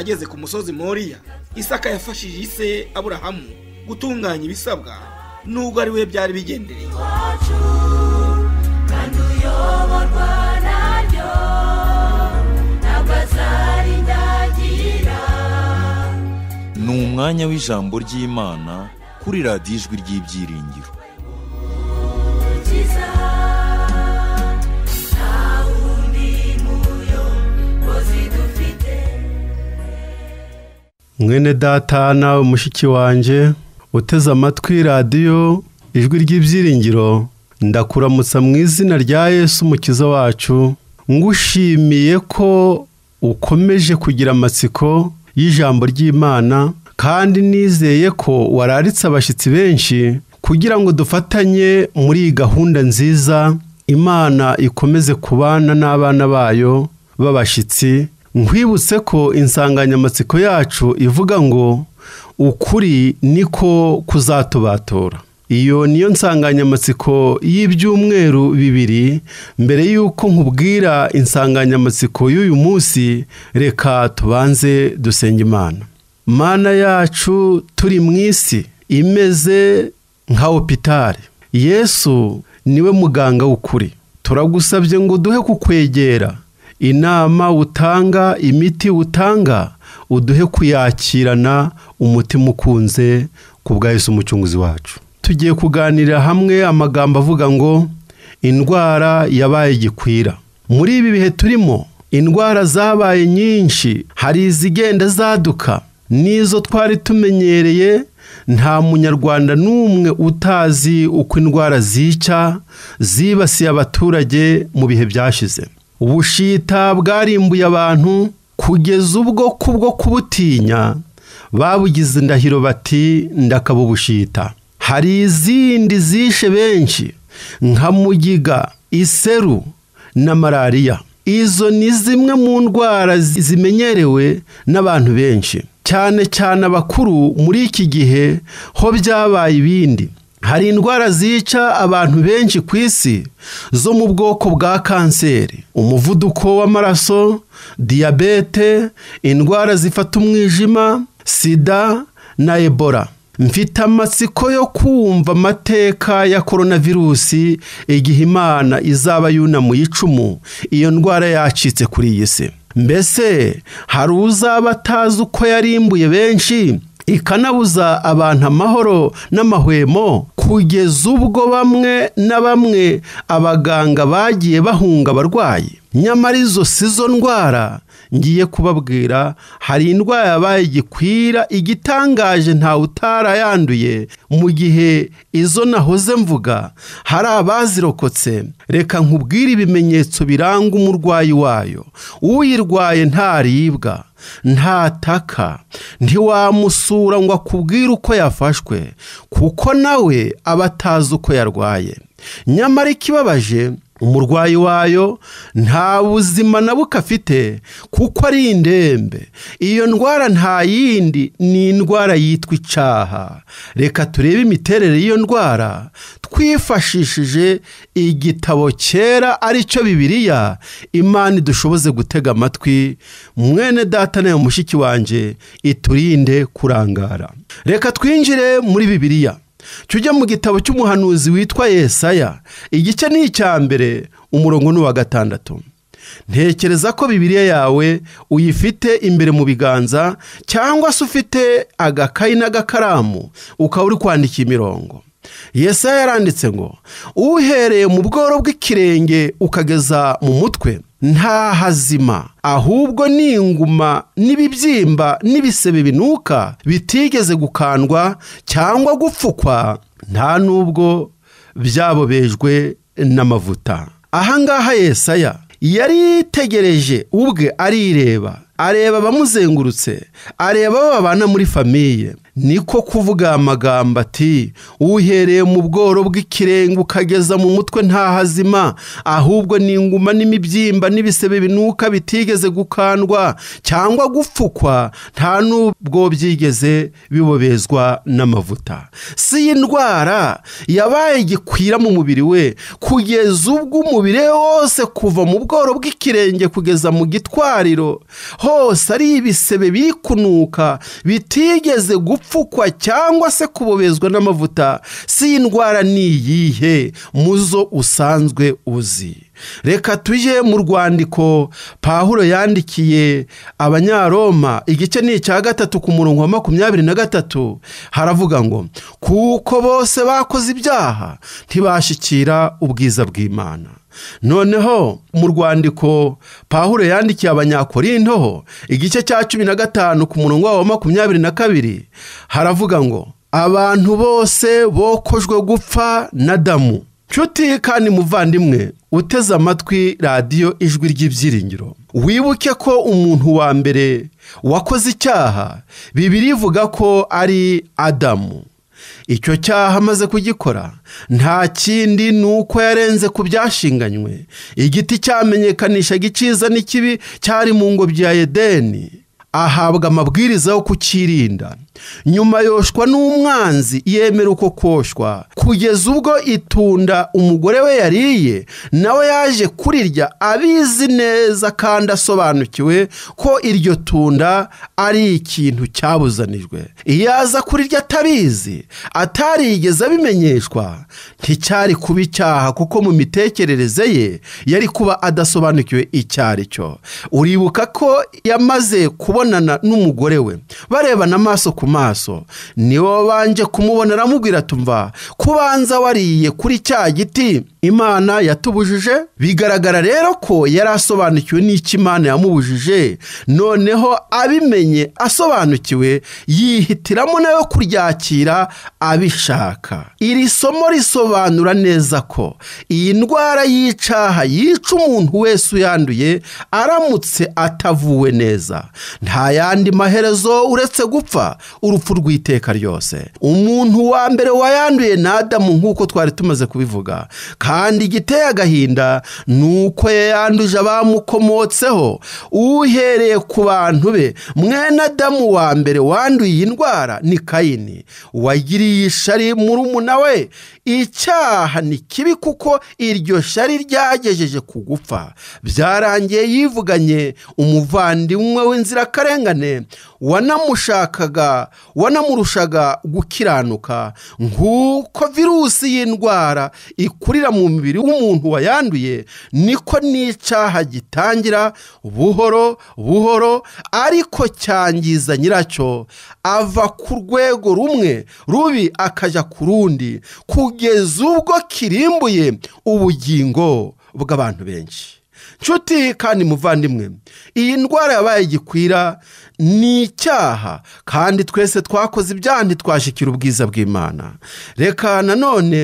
ageze ku musozi moriya isaka yafashije ise aburahamu gutunganya ibisabwa n'ubwo ari we byari bigendereye ni umwanya w'ijambo ry'imana kuri radiyo ijwi ry'ibyiringiro mwene data nawe mushiki wanjye uteze amatwi radiyo ijwi ry'ibyiringiro ndakuramutsa mu izina rya Yesu umukiza wacu ngushimiye ko ukomeje kugira amatsiko y'ijambo ry'imana kandi nizeye ko wararitse abashyitsi benshi kugira ngo dufatanye muri iyi gahunda nziza imana ikomeze kubana n'abana bayo b'abashyitsi nkwibutse ko insanganyamatsiko yacu ivuga ngo ukuri niko kuzatubatura iyo niyo nsanganyamatsiko y'ibyumweru bibiri mbere y'uko nkubwira insanganyamatsiko y'uyu munsi reka tubanze dusenge imana mana yacu turi mu isi imeze nka opitari yesu niwe muganga w'ukuri turagusabye ngo duhe kukwegera inama utanga imiti utanga uduhe kuyakirana umutima ukunze ku bwahise umucunguzi wacu tugiye kuganirira hamwe amagambo avuga ngo indwara yabaye gikwira. muri ibi bihe turimo indwara zabaye nyinshi hari izigenda zaduka n'izo twari tumenyereye nta munyarwanda n'umwe utazi uko indwara zica zibasiye abaturage mu bihe byashize ubushita bwarimbuye abantu kugeza ubwo kubwo kubutinya babugize indahiro bati ubushita hari izindi zishe benshi nka mugiga iseru na malariya izo ni zimwe mu ndwara zimenyerewe n'abantu benshi cyane cyane abakuru muri iki gihe ho byabaye ibindi hari indwara zica abantu benshi ku isi zo mu bwoko bwa kanseri umuvuduko w'amaraso diyabete indwara zifata umwijima sida na ebola mfite amatsiko yo kumva amateka ya korona virusi igihe imana izaba yunamuye icumu iyo ndwara yacitse kuri iyi si mbese hari uzaba atazi uko yarimbuye benshi ikanabuza abantu amahoro n'amahwemo kugeza ubwo bamwe na bamwe abaganga bagiye bahunga abarwayi nyamara izo si zo ndwara ngiye kubabwira hari indwara yabaye gikwira igitangaje ntawe utarayanduye mu gihe izo nahoze mvuga hari abazirokotse reka nkubwire ibimenyetso biranga umurwayi wayo uyirwaye ntaribwa ntataka ntiwamusura ngo akubwire uko yafashwe kuko nawe aba atazi uko yarwaye nyamara ikibabaje umurwayi wayo nta buzima na buke afite kuko ari indembe iyo ndwara nta yindi ni indwara yitwa icyaha reka turebe imiterere y'iyo ndwara twifashishije igitabo cyera aricyo bibiriya imana idushoboze gutega amatwi mwene data nayo mushiki wanjye iturinde kurangara reka twinjire muri bibiriya tujye mu gitabo cy'umuhanuzi witwa yesaya igice ni icya mbere umurongo ni uwa gatandatu ntekereza ko bibiriya yawe uyifite imbere mu biganza cyangwa se ufite agakayi n'agakaramu ukaba uri kwandika imirongo yesaya yaranditse ngo uhereye mu bworo bw'ikirenge ukageza mu mutwe nta hazima ahubwo ni inguma n'ibibyimba n'ibisebe binuka bitigeze gukandwa cyangwa gupfukwa nta n'ubwo byabobejwe n'amavuta ahangaha yesaya yari yitegereje ubwe arireba areba abamuzengurutse areba abo babana muri famiye niko kuvuga amagambo ati uhereye mu bworo bw'ikirenga ukageza mu mutwe nta hazima ahubwo ni inguma n'imibyimba n'ibisebe binuka bitigeze gukandwa cyangwa gupfukwa nta n'ubwo byigeze bibobezwa n'amavuta si indwara yabaye gikwira mu mubiri we kugeza ubwo umubiri wose kuva mu bworo bw'ikirenge kugeza mu gitwariro hose ari ibisebe biri kunuka bitigeze gupfukwa cyangwa se kubobezwa n'amavuta si indwara ni iyihe muzo usanzwe uzi reka tujye mu rwandiko pahuro yandikiye abanyaroma igice ni icya gatatu ku murongo wa makumyabiri na gatatu haravuga ngo kuko bose bakoze ibyaha ntibashikira ubwiza bw'imana noneho mu rwandiko pahuro yandikiye Abanyakorintoho, igice cya cumi na gatanu ku murongo wa makumyabiri na kabiri haravuga ngo abantu bose bokojwe gupfa na damu nshuti kandi muvandimwe uteze amatwi radiyo ijwi ry'ibyiringiro wibuke ko umuntu wa mbere wakoze icyaha bibiri ivuga ko ari adamu icyo cyaha amaze kugikora nta kindi ni uko yarenze ku byashinganywe igiti cyamenyekanishaga icyiza n'ikibi cyari mu ngobyi ya edeni ahabwa amabwiriza yo kukirinda nyuma yoshwa n'umwanzi yemera uko koshwa kugeza ubwo itunda umugore we yariye nawe yaje kurirya abizi neza kandi asobanukiwe ko iryo tunda ari ikintu cyabuzanijwe iyo aza kurirya atabizi atarigeze abimenyeshwa nticyari kuba icyaha kuko mu mitekerereze ye yari kuba adasobanukiwe icyo ari cyo uribuka ko yamaze kubonana n'umugore we barebana amaso ku maso nibo babanje kumubonera amubwira tumva kubanza wariye kuri cya giti imana yatubujije bigaragara rero ko yari asobanukiwe n'icyo imana yamubujije noneho abimenye asobanukiwe yihitiramo nawe kuryakira abishaka iri somo risobanura neza ko iyi ndwara y'icaha yica umuntu wese uyanduye aramutse atavuwe neza nta yandi maherezo uretse gupfa urupfu rw'iteka ryose umuntu wa mbere wayanduye na adamu nk'uko twari tumaze kubivuga kandi igiteye agahinda ni uko yayanduje abamukomotseho uhereye ku bantu be mwene adamu wa mbere wanduye iyi ndwara ni kayini wagiriye ishari murumuna we icyaha ni kibi kuko iryo shari ryagejeje ku gupfa byarangiye yivuganye umuvandimwe w'inzirakarengane wanamushakaga wanamurushaga gukiranuka nk'uko virusi y'indwara ikurira mu mubiri w'umuntu wayanduye niko n'icyaha gitangira buhoro buhoro ariko cyangiza nyiracyo ava ku rwego rumwe rubi akajya ku rundi kugeza ubwo kirimbuye ubugingo bw'abantu benshi nshuti kandi muvandimwe iyi ndwara yabaye igikwira ni icyaha kandi twese twakoze ibyaha ntitwashyikira ubwiza bw'imana reka nanone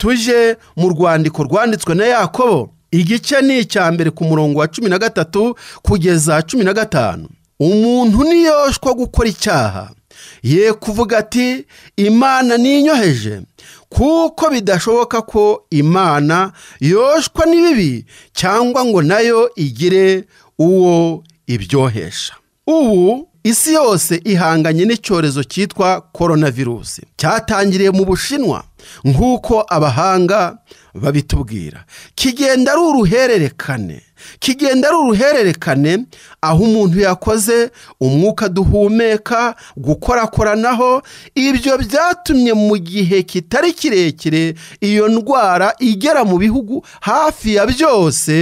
tuje mu rwandiko rwanditswe na yakobo igice ni icya mbere ku murongo wa cumi na gatatu kugeza cumi na gatanu umuntu niyoshwa gukora icyaha ye kuvuga ati imana ninyoheje kuko bidashoboka ko imana yoshwa n'ibibi cyangwa ngo nayo igire uwo ibyohesha ubu isi yose ihanganye n'icyorezo cyitwa korona virusi cyatangiriye mu bushinwa nk'uko abahanga babitubwira kigenda ari uruhererekane kigenda ari uruhererekane aho umuntu yakoze umwuka duhumeka gukorakoranaho ibyo byatumye mu gihe kitari kirekire iyo ndwara igera mu bihugu hafi ya byose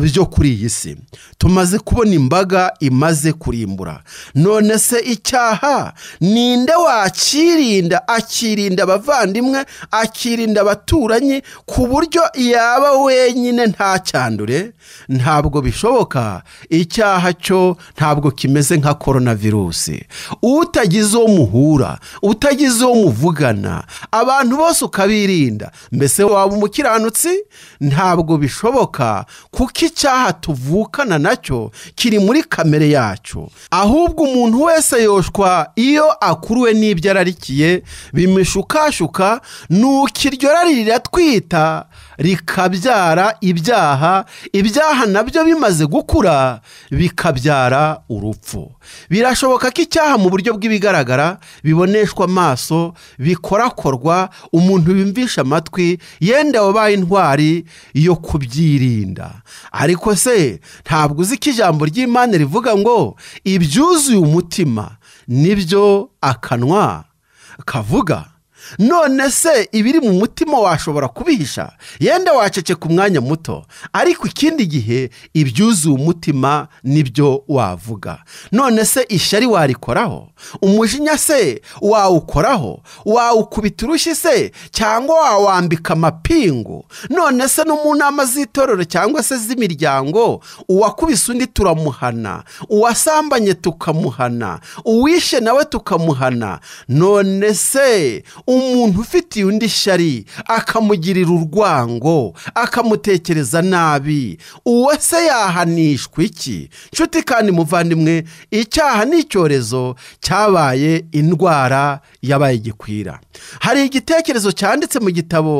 byo kuri iyi si tumaze kubona imbaga imaze kurimbura none se icyaha ninde wakirinda akirinda abavandimwe akirinda abaturanyi ku buryo yaba wenyine ntacyandure ntabwo bishoboka icyaha cyo ntabwo kimeze nka korona virusi utagize uwo muhura utagize uwo muvugana abantu bose ukabirinda mbese waba umukiranutsi ntabwo bishoboka kuko cy'icyaha tuvukana nacyo kiri muri kamere yacu ahubwo umuntu wese yoshwa iyo akuruwe n'ibyo ararikiye bimishukashuka nuko iryo rari riratwita rikabyara ibyaha ibyaha nabyo bimaze gukura bikabyara urupfu birashoboka ko icyaha mu buryo bw'ibigaragara biboneshwa amaso bikorakorwa umuntu yumvisha amatwi yenda wabaye intwari yo kubyirinda ariko se ntabwo uzi ko ijambo ry'imana rivuga ngo ibyuzuye umutima nibyo akanwa kavuga none se ibiri mu mutima washobora kubihisha yenda ku mwanya muto ariko ikindi gihe ibyuzuye umutima nibyo wavuga none se ishyari warikoraho umujinya se wawukoraho wawukubita urushyi se cyangwa wawambika amapingu none se no mu nama z'itorero cyangwa se z'imiryango uwakubise undi turamuhana uwasambanye tukamuhana uwishe nawe tukamuhana none se umuntu ufitiye undi ishyari akamugirira urwango akamutekereza nabi uwo se yahanishwa iki nshuti kandi muvandimwe icyaha n’icyorezo cyabaye indwara yabaye gikwira hari igitekerezo cyanditse mu gitabo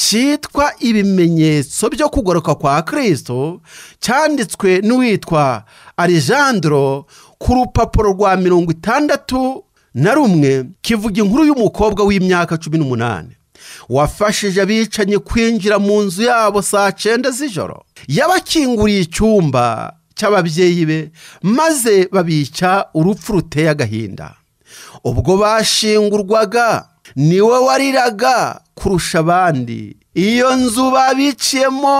cyitwa ibimenyetso byo kugoroka kwa kirisito cyanditswe n'uwitwa arijandro ku rupapuro rwa mirongo itandatu na rumwe kivuga inkuru y'umukobwa w'imyaka cumi n'umunani wafashije abicanyi kwinjira mu nzu yabo saa cyenda z'ijoro yabakinguriye icyumba cy'ababyeyi be maze babica urupfu ruteye agahinda ubwo bashingurwaga niwe wariraga kurusha abandi iyo nzu babiciyemo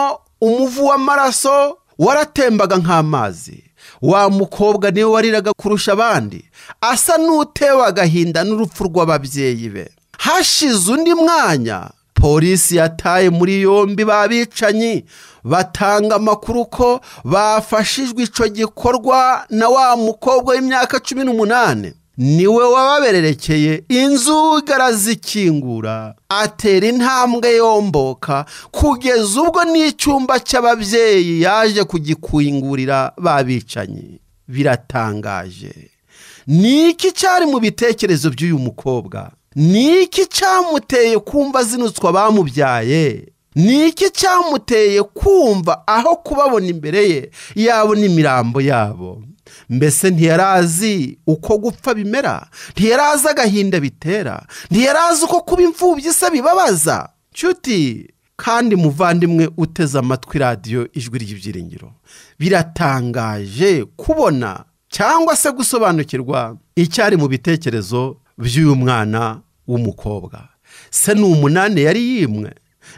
umuvu w'amaraso waratembaga nk'amazi wa mukobwa niwe wariraga kurusha abandi asa n'utewe agahinda n'urupfu rw'ababyeyi be hashize undi mwanya polisi yataye muri yombi ba batanga amakuru ko bafashijwe icyo gikorwa na wa mukobwa w'imyaka cumi n'umunani niwe wababererekeye inzugi arazikingura atera intambwe yomboka kugeza ubwo n'icyumba cy'ababyeyi yaje kugikwingurira babicanyi biratangaje ni iki cyari mu bitekerezo by'uyu mukobwa ni iki cyamuteye kumva zinutswa abamubyaye ni iki cyamuteye kumva aho kubabona imbere ye yabona imirambo yabo mbese ntiyari azi uko gupfa bimera ntiyari azi agahinda bitera ntiyari azi uko kuba imfubyi se bibabaza nshuti kandi muvandimwe uteze amatwi radiyo ijwi ry'ibyiringiro biratangaje kubona cyangwa se gusobanukirwa icyari mu bitekerezo by'uyu mwana w'umukobwa se ni umunani yari yimwe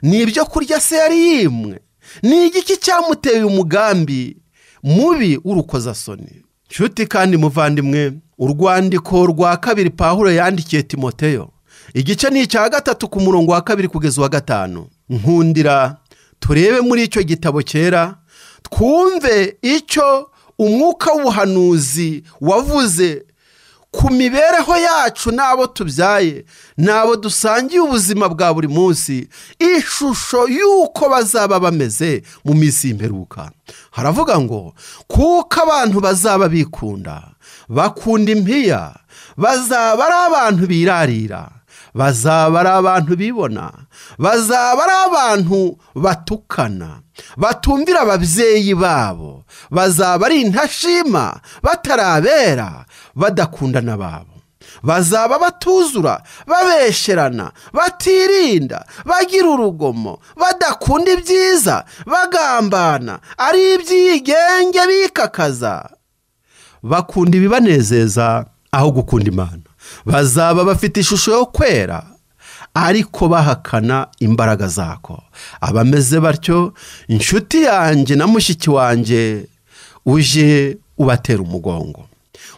ni ibyo kurya se yari yimwe ni igiki cyamuteye umugambi mubi w'urukozasoni nshuti kandi muvandimwe urwandiko rwa kabiri pahuro yandikiye timoteyo igice ni icya gatatu ku murongo wa kabiri kugeza wa gatanu nkundira turebe muri icyo gitabo cyera twumve icyo umwuka w'ubuhanuzi wavuze ku mibereho yacu n'abo tubyaye n'abo dusangiye ubuzima bwa buri munsi ishusho y'uko bazaba bameze mu minsi y'imperuka haravuga ngo kuko abantu bazaba bikunda bakunda impiya bazaba ari abantu birarira bazaba ari abantu bibona bazaba ari abantu batukana batumvira ababyeyi babo bazaba ari intashima batarabera badakundana babo bazaba batuzura babesherana batirinda bagira urugomo badakunda ibyiza bagambana ari iby'igenge bikakaza bakunda ibibanezeza aho gukunda imana bazaba bafite ishusho yo kwera ariko bahakana imbaraga zako abameze batyo inshuti yanjye na mushiki wanjye uje ubatera umugongo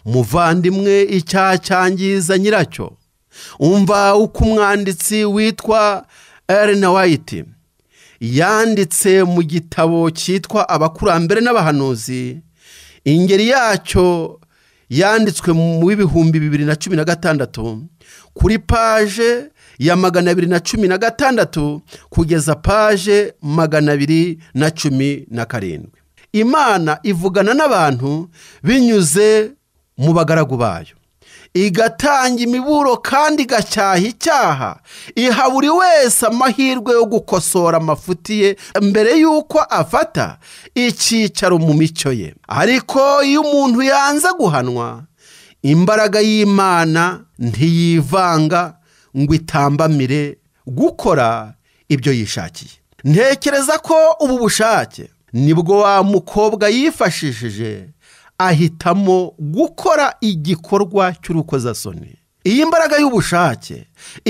umuvandimwe icyaha cyangiza nyiracyo umva uko umwanditsi witwa erina wayiti yanditse mu gitabo cyitwa abakurambere n'abahanuzi ingeri yacyo yanditswe mu bihumbi bibiri na cumi na gatandatu kuri paje ya magana abiri na cumi na gatandatu kugeza paje magana abiri na cumi na karindwi imana ivugana n'abantu binyuze mu bagaragu bayo igatanga imiburo kandi igacyaha icyaha iha buri wese amahirwe yo gukosora amafuti ye mbere y'uko afata icyicaro mu mico ye ariko iyo umuntu yanze guhanwa imbaraga y'imana ntiyivanga ngo itambamire gukora ibyo yishakiye ntekereza ko ubu bushake nibwo wa mukobwa yifashishije ahitamo gukora igikorwa cy'urukozasoni iyi mbaraga y'ubushake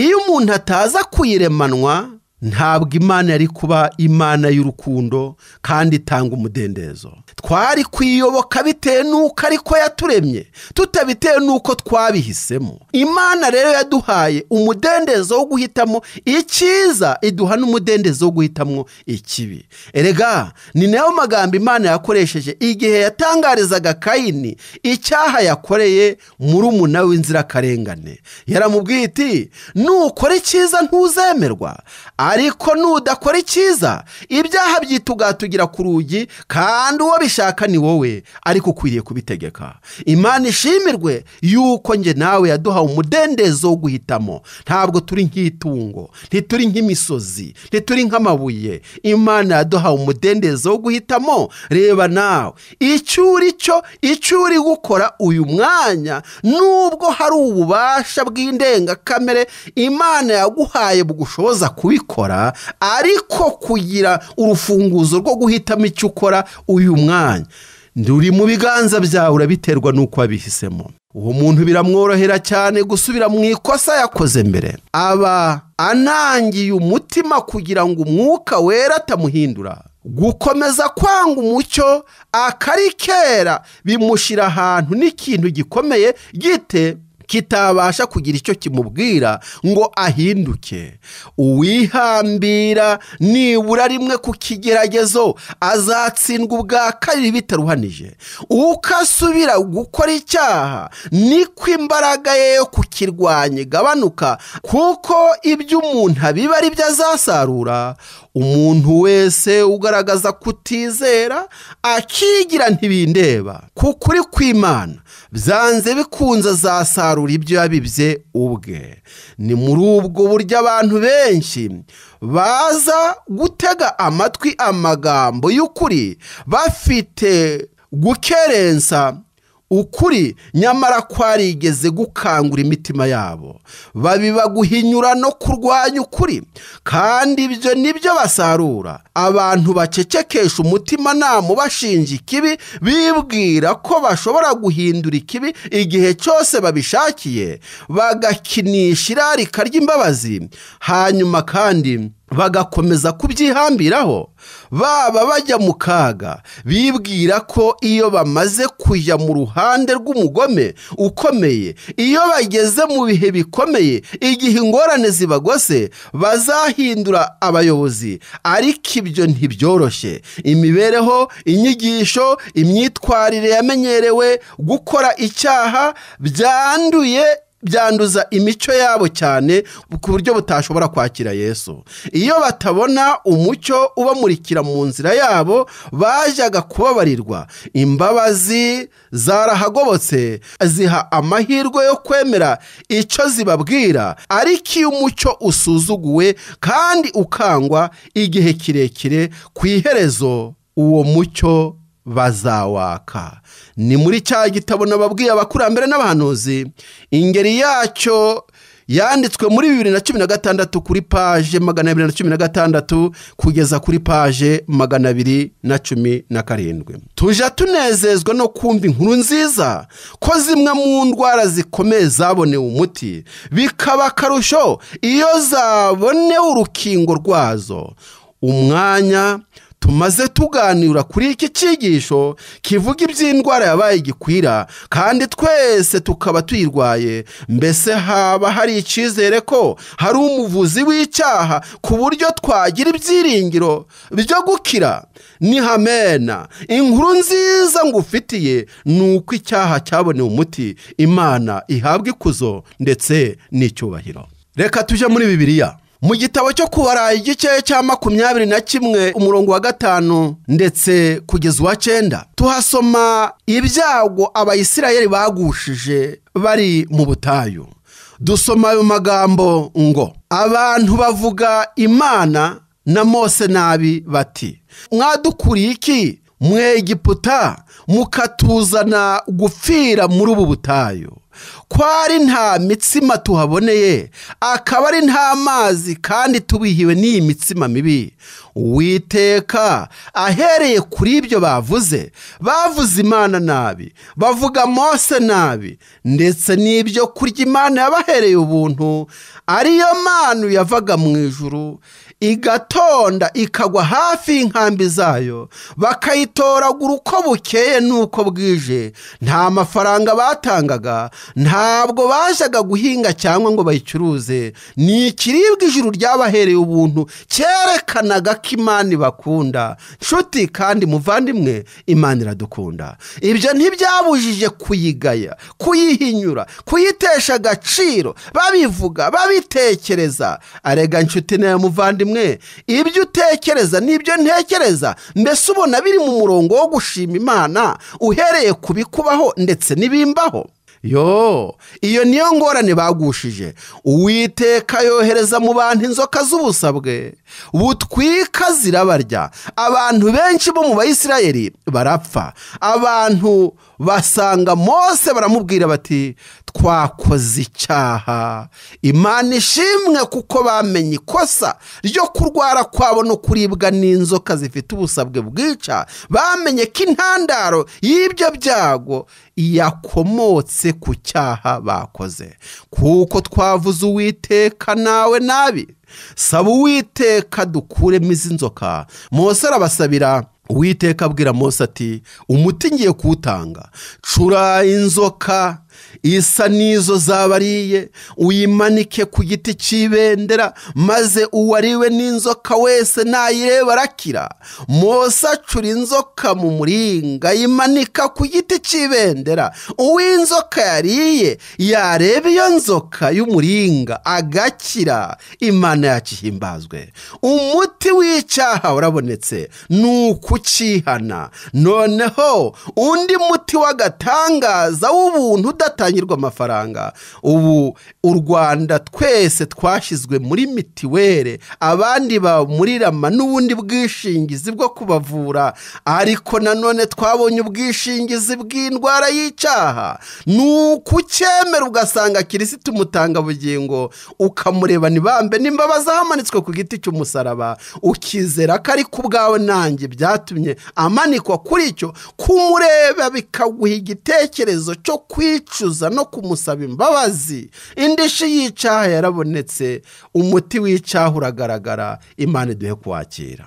iyo umuntu ataza kuyiremanwa ntabwo imana yari kuba imana y'urukundo kandi itanga umudendezo twari kuyiyoboka bitewe n'uko ariko yaturemye tutabitewe n'uko twabihisemo imana rero yaduhaye umudendezo wo guhitamo icyiza iduha n'umudendezo wo guhitamo ikibi erega ni nayo magambo imana yakoresheje igihe yatangarizaga kayini icyaha yakoreye muri umuna w'inzirakarengane yaramubwiye iti nukora icyiza ntuzemerwa ariko nudakora icyiza ibyaha byitugatugira ku rugi kandi uwo bishaka ni wowe ariko ukwiriye kubitegeka imana ishimirwe yuko njye nawe yaduhawe umudendezo wo guhitamo ntabwo turi nk'itungo ntituri nk'imisozi ntituri nk'amabuye imana yaduhawe umudendezo wo guhitamo reba nawe icyo uri cyo icyo uri gukora uyu mwanya nubwo hari ububasha bw'indengakamere imana yaguhaye bugushoboza kubikora kubikora ariko kugira urufunguzo rwo guhitamo icyo ukora uyu mwanya uri mu biganza byawe urabiterwa n'uko wabihisemo uwo muntu biramworohera cyane gusubira mu ikosa yakoze mbere aba anangiye umutima kugira ngo umwuka wera atamuhindura gukomeza kwanga umucyo akari kera bimushyira ahantu n'ikintu gikomeye gite kitabasha kugira icyo kimubwira ngo ahinduke uwihambira nibura rimwe ku kigeragezo azatsindwa ubwa kabiri bitaruhanije uko asubira gukora icyaha ni niko imbaraga ye yo kukirwanya igabanuka kuko ibyo umuntu abiba ari byo azasarura umuntu wese ugaragaza kutizera akigira ntibindeba ku kuri kw'imana byanze bikunze azasarura ibyo yabibye ubwe ni muri ubwo buryo abantu benshi baza gutega amatwi amagambo y'ukuri bafite gukerensa ukuri nyamara kwarigeze gukangura imitima yabo babiba guhinyura no kurwanya ukuri kandi ibyo ni nibyo basarura abantu bacecekesha umutimanama ubashinja ikibi bibwira ko bashobora guhindura ikibi igihe cyose babishakiye bagakinisha irarika ry'imbabazi hanyuma kandi bagakomeza kubyihambiraho baba bajya mu kaga bibwira ko iyo bamaze kujya mu ruhande rw'umugome ukomeye iyo bageze mu bihe bikomeye igihe ingorane zibagose bazahindura abayobozi ariko ibyo ntibyoroshye imibereho inyigisho imyitwarire yamenyerewe gukora icyaha byanduye byanduza imico yabo cyane ku buryo butashobora kwakira yesu iyo batabona umucyo ubamurikira mu nzira yabo bajyaga kubabarirwa imbabazi zarahagobotse ziha amahirwe yo kwemera icyo zibabwira ariko iyo umucyo usuzuguwe kandi ukangwa igihe kirekire ku iherezo uwo mucyo bazawaka ni muri cya gitabo nababwiye abakurambere n'abahanuzi ingeri yacyo yanditswe muri bibiri na cumi na gatandatu kuri paje magana abiri na cumi na gatandatu kugeza kuri paje magana abiri na cumi na karindwi tujya tunezezwa no kumva inkuru nziza ko zimwe mu ndwara zikomeye zabonewe umuti bikaba akarusho iyo zabonewe urukingo rwazo umwanya tumaze tuganira kuri iki cyigisho kivuga iby'indwara yabaye gikwira kandi twese tukaba tuyirwaye mbese haba hari icyizere ko hari umuvuzi w'icyaha ku buryo twagira ibyiringiro byo gukira ni hamena inkuru nziza ngufitiye ni uko icyaha cyabonewe umuti imana ihabwa ikuzo ndetse n'icyubahiro reka tujye muri bibiliya mu gitabo cyo kubara igice cya makumyabiri na kimwe umurongo wa gatanu ndetse kugeza uwa cyenda tuhasoma ibyago abayisirayeli bagushije bari mu butayu dusoma ayo magambo ngo abantu bavuga imana na mose nabi bati mwadukuriye iki mwe egiputa mukatuzana gupfira muri ubu butayu ko ari nta mitsima tuhaboneye akaba ari nta mazi kandi tubihiwe n'iyi mitsima mibi witeka ahereye kuri ibyo bavuze bavuze imana nabi bavuga mose nabi ndetse n'ibyo kurya imana yabahereye ubuntu ariyo manu yavaga mu ijuru igatonda ikagwa hafi y'inkambi zayo bakayitoragura uko bukeye n'uko bwije nta mafaranga batangaga ntabwo bajyaga guhinga cyangwa ngo bayicuruze ni ikiribwa ijuru ryabahereye ubuntu cyerekanaga ko imana ibakunda nshuti kandi muvandimwe imana iradukunda ibyo ntibyabujije kuyigaya kuyihinyura kuyitesha agaciro babivuga babitekereza arega nshuti nayo muvandimwe rimwe ibyo utekereza n'ibyo ntekereza mbese ubona biri mu murongo wo gushima imana uhereye ku bikubaho ndetse n'ibimbaho yo iyo niyo ngorane bagushije uwiteka yohereza mu bantu inzoka z'ubusabwe butwika zirabarya abantu benshi bo mu bayisirayeri barapfa abantu basanga mose baramubwira bati twakoze icyaha imana ishimwe kuko bamenye ikosa ryo kurwara kwabo no kuribwa n'inzoka zifite ubusabwe bwica bamenye ko intandaro y'ibyo byago yakomotse ku cyaha bakoze kuko twavuze uwiteka nawe nabi saba uwiteka dukuremo izi nzoka mose arabasabira uwiteka abwira mose ati umuti ngiye kuwutanga cura inzoka isa n'izo zabariye uyimanike ku giti cy'ibendera maze uwariwe n'inzoka wese nayireba arakira mose acura inzoka mu muringa yimanika ku giti cy'ibendera uw'inzoka yariye yareba iyo nzoka y'umuringa agakira imana yakihimbazwe umuti w'icyaha urabonetse ni ukucihana noneho undi muti w'agatangaza w'ubuntu udatanga atanyurwa amafaranga ubu u rwanda twese twashyizwe muri mitiweli abandi muri n'ubundi bwishingizi bwo kubavura ariko nanone twabonye ubwishingizi bw'indwara y'icyaha ni ukucyemera ugasanga kirisiti umutanga bugingo ukamureba ntibambe n'imbabazi ahamanitswe ku giti cy'umusaraba ukizera ko ari ku bwawe nanjye byatumye amanikwa kuri icyo kumureba bikaguha igitekerezo cyo kwicuza kuza no kumusaba imbabazi indishyi y'icyaha yarabonetse umuti w'icyaha uragaragara imana iduhe kuwakira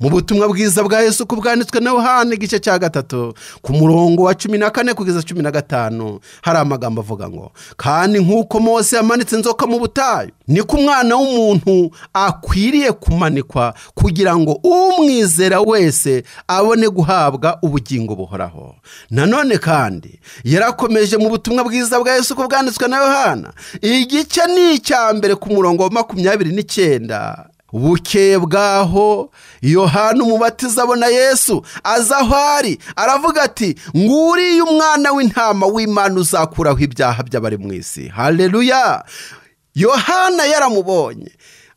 mu butumwa bwiza bwa yesu ku bwanditswe na yohani igice cya gatatu ku murongo wa cumi na kane kugeza cumi na gatanu hari amagambo avuga ngo kandi nk'uko Mose yamanitse inzoka mu butayu Ni niko umwana w'umuntu akwiriye kumanikwa kugira ngo umwizera wese abone guhabwa ubugingo buhoraho nanone kandi yarakomeje mu butumwa bwiza bwa yesu ko bwanditswe na yohana igice ni icya mbere ku murongo wa makumyabiri n'icyenda bukeye bwaho yohana umubatiza abona yesu aza aho ari aravuga ati nguriye umwana w'intama w'imana uzakuraho ibyaha by'abari mu isi hareruya yohana yaramubonye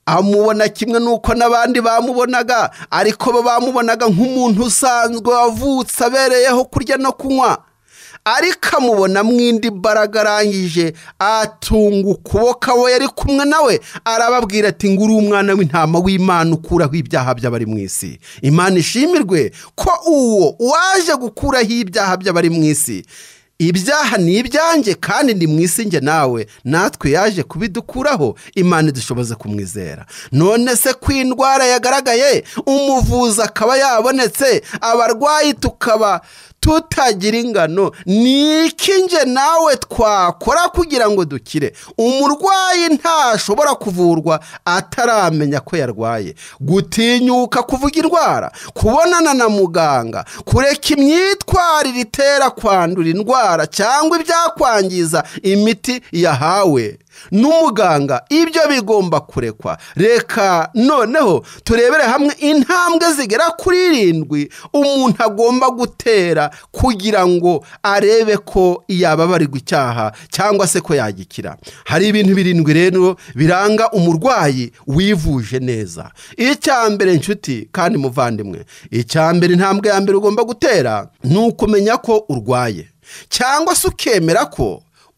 amubona kimwe n'uko n'abandi bamubonaga ariko bamubonaga nk'umuntu usanzwe wavutse abereyeho kurya no kunywa ariko amubonamo mwindi mbaraga arangije atunga ukuboko abo yari kumwe nawe arababwira ati nguru umwana w'intama w'imana ukuraho ibyaha by'abari mu isi imana ishimirwe ko uwo waje gukuraho ibyaha by'abari mu isi ibyaha ni ibyanjye kandi ni mu isi njye nawe natwe yaje kubidukuraho imana idushoboze kumwizera none se ko indwara yagaragaye umuvuzi akaba yabonetse abarwayi tukaba tutagira ingano ni iki nawe twakora kugira ngo dukire umurwayi ntashobora kuvurwa ataramenya ko yarwaye gutinyuka kuvuga indwara kubonana na muganga kureka imyitwarire itera kwandura indwara cyangwa ibyakwangiza imiti yahawe n'umuganga ibyo bigomba kurekwa reka noneho turebere hamwe intambwe zigera kuri irindwi umuntu agomba gutera kugira ngo arebe ko yababarirwa icyaha cyangwa se ko yagikira hari ibintu birindwi rero biranga umurwayi wivuje neza icya mbere inshuti kandi muvandimwe icya mbere intambwe ya mbere ugomba gutera ni ukumenya ko urwaye cyangwa se ukemera ko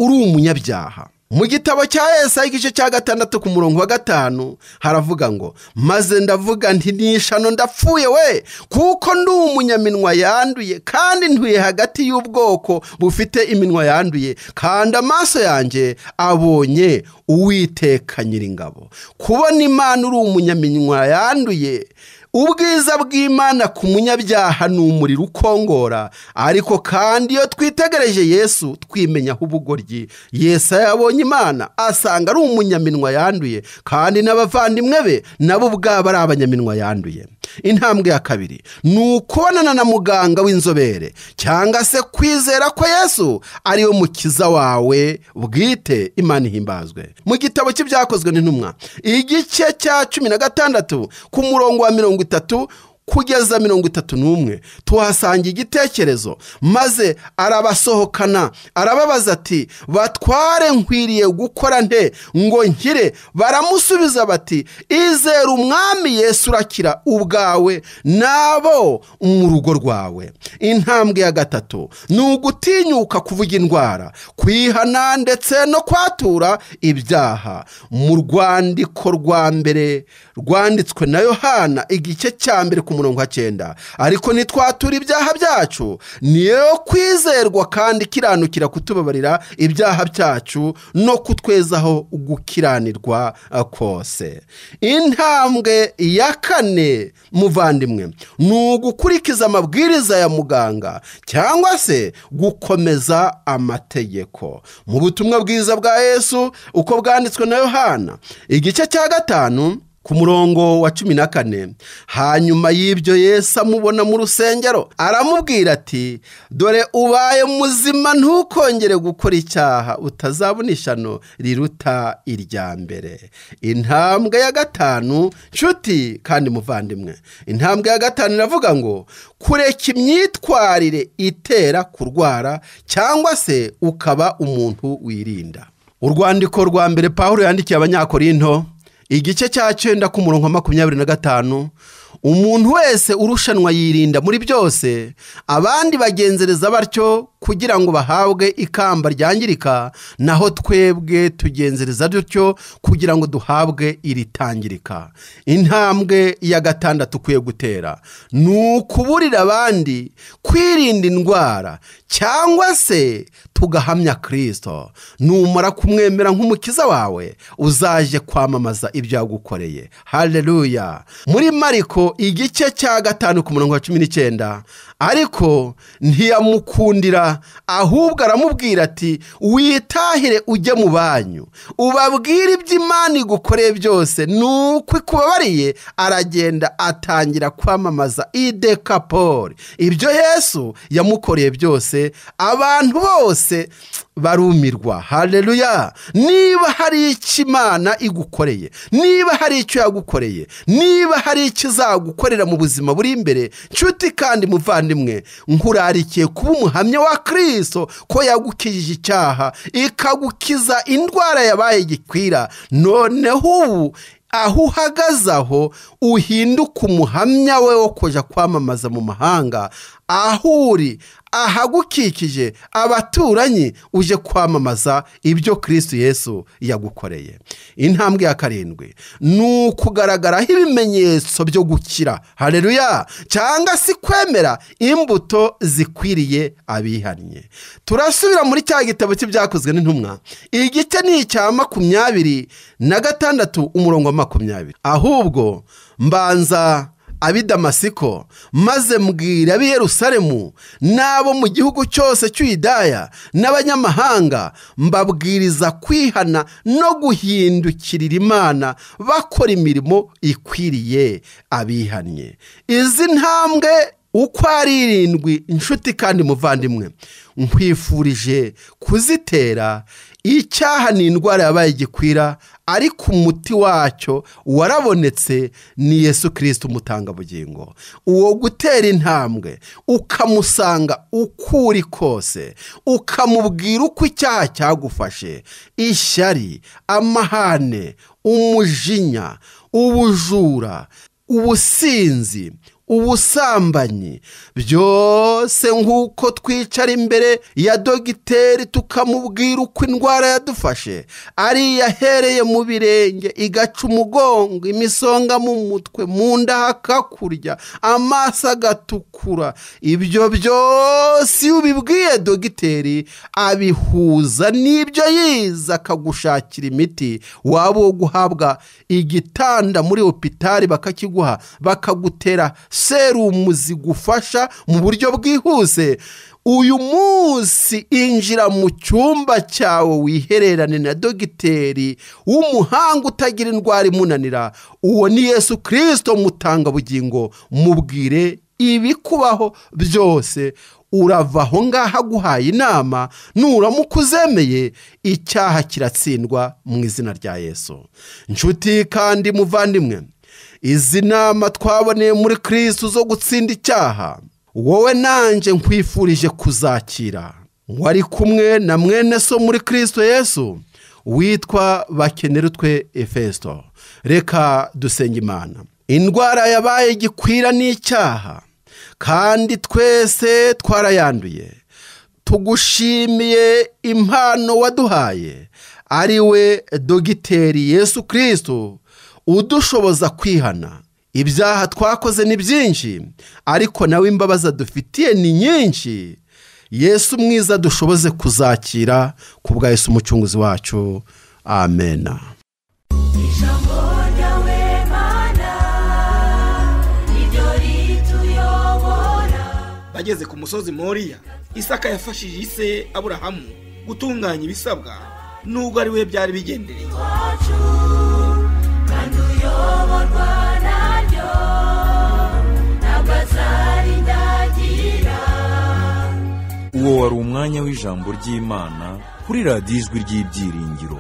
uri umunyabyaha mu gitabo cya esa igice cya gatandatu ku murongo wa gatanu haravuga ngo maze ndavuga nti nishano ndapfuye we kuko ndi umunyaminwa yanduye kandi ntuye hagati y'ubwoko bufite iminwa yanduye kandi amaso yanjye abonye uwiteka nyiringabo kubona imana uri umunyaminwa yanduye ubwiza bw'imana ku munyabyaha ni umuriro ukongora ariko kandi iyo twitegereje yesu twimenyaho ubugoryi yesu yabonye imana asanga ari umunyaminwa yanduye kandi n'abavandimwe be nabo ubwabo ari abanyaminwa yanduye intambwe ya kabiri ni ukubonana na muganga w'inzobere cyangwa se kwizera ko yesu ariwe mukiza wawe bwite imana ihimbazwe mu gitabo cy'ibyakozwe n'intumwa igice cya cumi na gatandatu ku murongo wa mirongo tato kugeza mirongo itatu n'umwe tuhasanga igitekerezo maze arabasohokana arababaza ati batware nkwiriye gukora nte ngo nkire baramusubiza bati izere umwami yesu urakira ubwawe n'abo mu rugo rwawe intambwe ya gatatu ni ugutinyuka kuvuga indwara kwihana ndetse no kwatura ibyaha mu rwandiko rwa mbere rwanditswe na yohana igice cya mbere ku ku murongo wa cyenda ariko ntitwature ibyaha byacu niyo kwizerwa kandi ikiranukira kutubabarira ibyaha byacu no kutwezaho gukiranirwa eh, kose intambwe ya kane muvandimwe ni ugukurikiza amabwiriza ya muganga cyangwa se gukomeza amategeko mu butumwa bwiza bwa yesu uko bwanditswe na yohana igice cya gatanu ku murongo wa cumi na kane hanyuma y'ibyo Yesu amubona mu rusengero aramubwira ati dore ubaye muzima ntukongere gukora icyaha utazabona ishano riruta irya mbere intambwe ya gatanu nshuti kandi muvandimwe intambwe ya gatanu iravuga ngo kureka imyitwarire itera kurwara cyangwa se ukaba umuntu wirinda urwandiko rwa mbere paul yandikiye abanyakorinto igice cya cyenda k'umurongo makumyabiri na gatanu umuntu wese urushanwa yirinda muri byose abandi bagenzereza batyo kugira ngo bahabwe ikamba ryangirika naho twebwe tugenzereza dutyo kugira ngo duhabwe iritangirika intambwe ya gatandatu ukwiye gutera ni ukuburira abandi kwirinda indwara cyangwa se tugahamya kirisito numara kumwemera nk'umukiza wawe uzaje kwamamaza ibyo yagukoreye hareruya muri mariko igice cya gatanu ku murongo wa cumi n'icyenda ariko ntiyamukundira ahubwo aramubwira ati witahire ujye mu banyu ubabwire iby'imana igukoreye byose ni uko ikubabariye aragenda atangira kwamamaza idekapori ibyo yesu yamukoreye byose abantu bose barumirwa hareruya niba hari icyo imana igukoreye niba hari icyo yagukoreye niba hari icyo izagukorera mu buzima buri imbere nshuti kandi muvandimwe rimwe nkurarikiye kuba umuhamya wa kirisito ko yagukijije icyaha ikagukiza indwara yabaye gikwira noneho ubu aho uhagaze aho uhinduka umuhamya we wo kujya kwamamaza mu mahanga aho uri ahagukikije abaturanyi uje kwamamaza ibyo kirisiti yesu yagukoreye intambwe ya karindwi ni ukugaragaraho ibimenyetso byo gukira hareruya cyangwa si kwemera imbuto zikwiriye abihannye turasubira muri cya gitabo cy'ibyakozwe n'intumwa igice ni icya makumyabiri na gatandatu umurongo wa makumyabiri ahubwo mbanza ab'i damasiko maze mbwira ab'i Yerusalemu n'abo mu gihugu cyose cy'uyidaya n'abanyamahanga mbabwiriza kwihana no guhindukirira imana bakora imirimo ikwiriye abihannye izi ntambwe uko ari irindwi inshuti kandi muvandimwe nkwifurije kuzitera icyaha ni indwara yabaye gikwira, ariko umuti wacyo warabonetse ni yesu kirisiti umutangabugingo uwo gutera intambwe ukamusanga uko uri kose ukamubwira uko icyaha cyagufashe ishyari amahane umujinya ubujura ubusinzi ubusambanyi byose nk'uko twicara imbere ya dogiteri tukamubwira uko indwara yadufashe ari yahereye mu birenge igaca umugongo imisonga mu mutwe mu nda hakakurya amaso agatukura ibyo byose iyo ubibwiye dogiteri abihuza n'ibyo yize akagushakira imiti waba uwo guhabwa igitanda muri hopitari bakakiguha bakagutera serumu zigufasha mu buryo bwihuse uyu munsi injira mu cyumba cyawe wihererane na dogiteri w'umuhanga utagira indwara imunanira uwo ni yesu kirisito mutanga bugingo mubwire ibikubaho byose urava aho ngaho aguhaye inama nuramuka uzemeye icyaha kiratsindwa mu izina rya yesu nshuti kandi muvandimwe izi nama twaboneye muri kirisitu zo gutsinda icyaha wowe nanjye nkwifurije kuzakira wari kumwe na mwene so muri kirisitu yesu witwa bakenerutwe efeso reka dusenga imana indwara yabaye gikwira n'icyaha kandi twese twarayanduye tugushimiye impano waduhaye ari we dogiteri yesu kirisitu udushoboza kwihana ibyaha twakoze ni byinshi ariko nawe imbabazi adufitiye ni nyinshi yesu mwiza dushoboze kuzakira ku bwa yesu umucunguzi wacu amena bageze ku musozi moriya isaka yafashije ise aburahamu gutunganya ibisabwa nubwo ari we byari bigendereye uwo wari umwanya w'ijambo ry'imana kuri radiyo ijwi ry'ibyiringiro